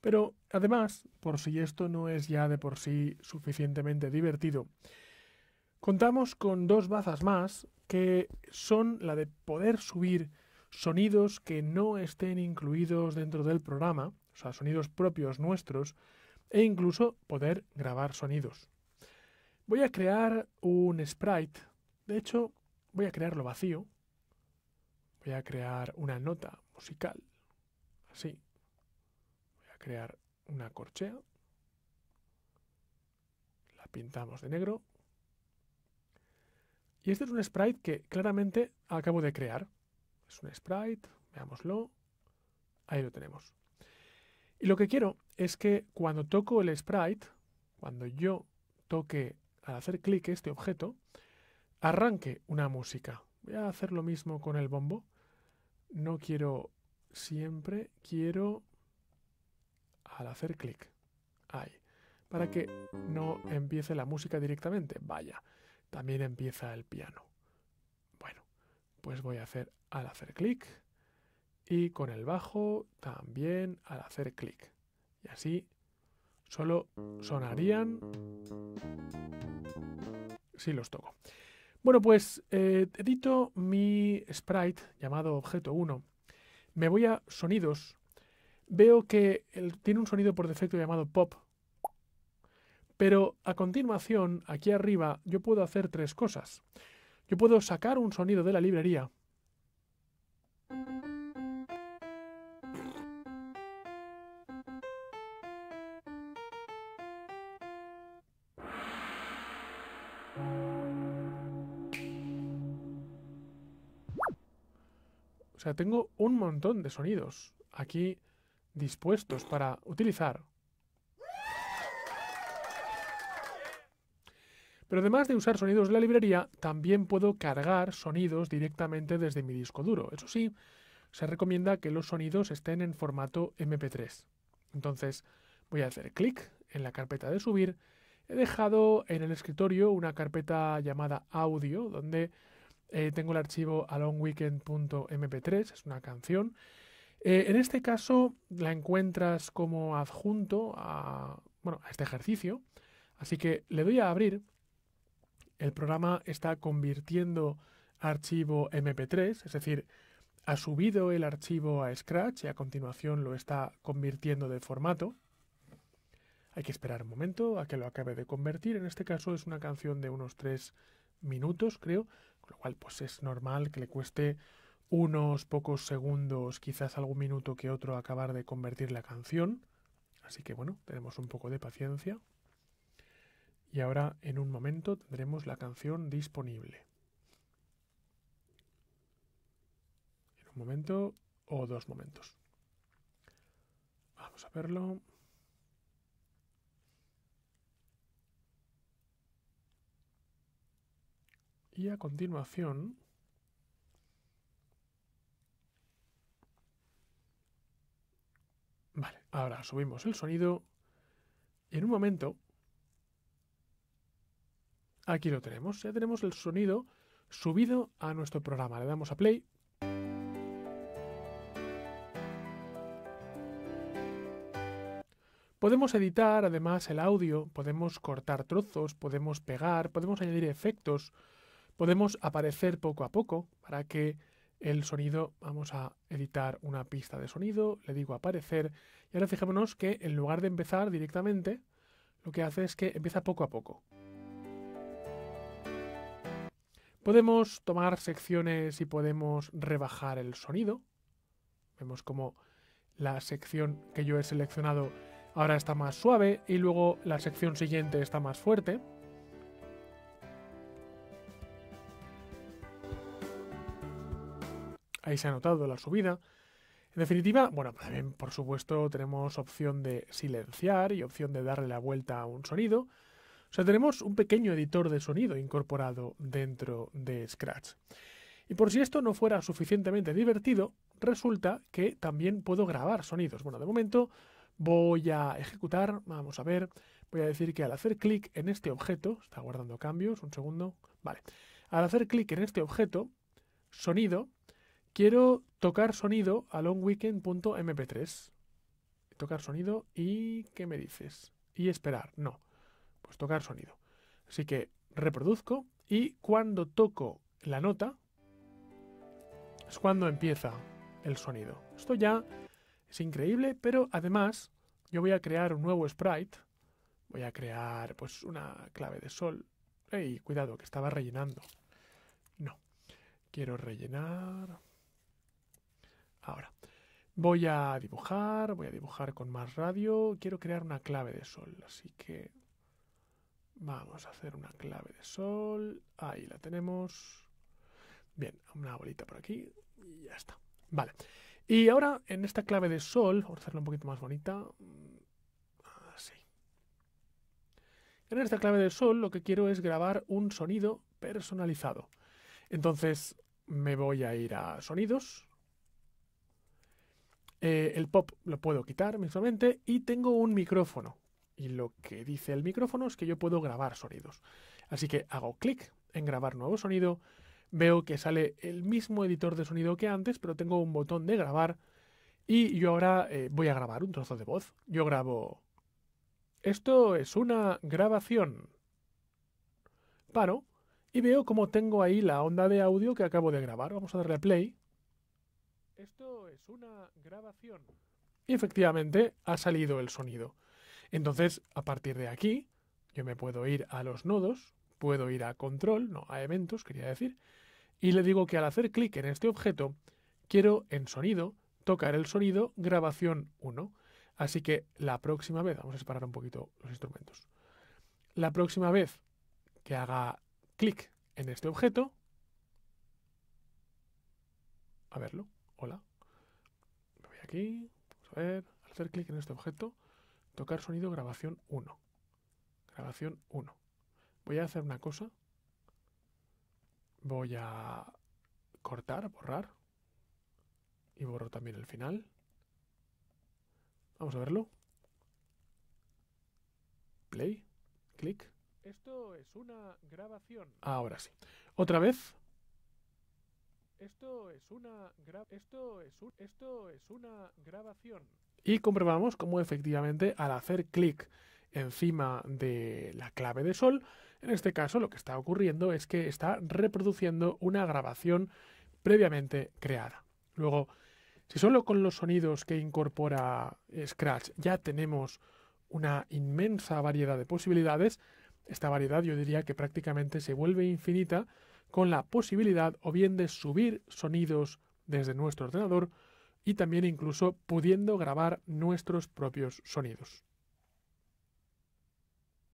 Pero además, por si esto no es ya de por sí suficientemente divertido, contamos con dos bazas más que son la de poder subir sonidos que no estén incluidos dentro del programa, o sea, sonidos propios nuestros, e incluso poder grabar sonidos. Voy a crear un sprite, de hecho, voy a crearlo vacío, voy a crear una nota musical, así, crear una corchea, la pintamos de negro y este es un sprite que claramente acabo de crear. Es un sprite, veámoslo, ahí lo tenemos. Y lo que quiero es que cuando toco el sprite, cuando yo toque al hacer clic este objeto, arranque una música. Voy a hacer lo mismo con el bombo. No quiero siempre, quiero al hacer clic. Ahí. Para que no empiece la música directamente. Vaya, también empieza el piano. Bueno, pues voy a hacer al hacer clic. Y con el bajo también al hacer clic. Y así solo sonarían si los toco. Bueno, pues eh, edito mi sprite llamado objeto 1. Me voy a sonidos veo que tiene un sonido por defecto llamado pop. Pero a continuación, aquí arriba, yo puedo hacer tres cosas. Yo puedo sacar un sonido de la librería. O sea, tengo un montón de sonidos. Aquí dispuestos para utilizar. Pero además de usar sonidos de la librería, también puedo cargar sonidos directamente desde mi disco duro. Eso sí, se recomienda que los sonidos estén en formato MP3. Entonces, voy a hacer clic en la carpeta de subir. He dejado en el escritorio una carpeta llamada audio, donde eh, tengo el archivo alongweekend.mp3, es una canción, eh, en este caso la encuentras como adjunto a, bueno, a este ejercicio, así que le doy a abrir. El programa está convirtiendo archivo MP3, es decir, ha subido el archivo a Scratch y a continuación lo está convirtiendo de formato. Hay que esperar un momento a que lo acabe de convertir. En este caso es una canción de unos tres minutos, creo, con lo cual pues es normal que le cueste unos pocos segundos, quizás algún minuto que otro, acabar de convertir la canción. Así que bueno, tenemos un poco de paciencia. Y ahora en un momento tendremos la canción disponible. En un momento o dos momentos. Vamos a verlo. Y a continuación Ahora subimos el sonido y en un momento, aquí lo tenemos, ya tenemos el sonido subido a nuestro programa. Le damos a play. Podemos editar además el audio, podemos cortar trozos, podemos pegar, podemos añadir efectos, podemos aparecer poco a poco para que el sonido, vamos a editar una pista de sonido, le digo aparecer y ahora fijémonos que en lugar de empezar directamente, lo que hace es que empieza poco a poco. Podemos tomar secciones y podemos rebajar el sonido. Vemos como la sección que yo he seleccionado ahora está más suave y luego la sección siguiente está más fuerte. Ahí se ha notado la subida. En definitiva, bueno, por supuesto tenemos opción de silenciar y opción de darle la vuelta a un sonido. O sea, tenemos un pequeño editor de sonido incorporado dentro de Scratch. Y por si esto no fuera suficientemente divertido, resulta que también puedo grabar sonidos. Bueno, de momento voy a ejecutar, vamos a ver, voy a decir que al hacer clic en este objeto, está guardando cambios, un segundo, vale, al hacer clic en este objeto, sonido, Quiero tocar sonido a longweekend.mp3. Tocar sonido y... ¿qué me dices? Y esperar. No. Pues tocar sonido. Así que reproduzco y cuando toco la nota es cuando empieza el sonido. Esto ya es increíble, pero además yo voy a crear un nuevo sprite. Voy a crear pues una clave de sol. ¡Ey! Cuidado, que estaba rellenando. No. Quiero rellenar. Ahora, voy a dibujar, voy a dibujar con más radio. Quiero crear una clave de sol, así que vamos a hacer una clave de sol. Ahí la tenemos. Bien, una bolita por aquí y ya está. Vale. Y ahora en esta clave de sol, vamos hacerla un poquito más bonita. Así. En esta clave de sol lo que quiero es grabar un sonido personalizado. Entonces me voy a ir a sonidos, eh, el pop lo puedo quitar mensualmente y tengo un micrófono. Y lo que dice el micrófono es que yo puedo grabar sonidos. Así que hago clic en grabar nuevo sonido. Veo que sale el mismo editor de sonido que antes, pero tengo un botón de grabar. Y yo ahora eh, voy a grabar un trozo de voz. Yo grabo... Esto es una grabación. Paro y veo como tengo ahí la onda de audio que acabo de grabar. Vamos a darle a play. Esto es una grabación. Y efectivamente ha salido el sonido. Entonces, a partir de aquí, yo me puedo ir a los nodos, puedo ir a control, no, a eventos, quería decir, y le digo que al hacer clic en este objeto, quiero en sonido tocar el sonido grabación 1. Así que la próxima vez, vamos a separar un poquito los instrumentos, la próxima vez que haga clic en este objeto, a verlo, hola. Me voy aquí, a ver, al hacer clic en este objeto, tocar sonido grabación 1. Grabación 1. Voy a hacer una cosa. Voy a cortar, borrar. Y borro también el final. Vamos a verlo. Play, clic. Esto es una grabación. Ahora sí. Otra vez, esto es una grabación. Y comprobamos cómo efectivamente al hacer clic encima de la clave de sol, en este caso lo que está ocurriendo es que está reproduciendo una grabación previamente creada. Luego, si solo con los sonidos que incorpora Scratch ya tenemos una inmensa variedad de posibilidades, esta variedad yo diría que prácticamente se vuelve infinita con la posibilidad o bien de subir sonidos desde nuestro ordenador y también incluso pudiendo grabar nuestros propios sonidos.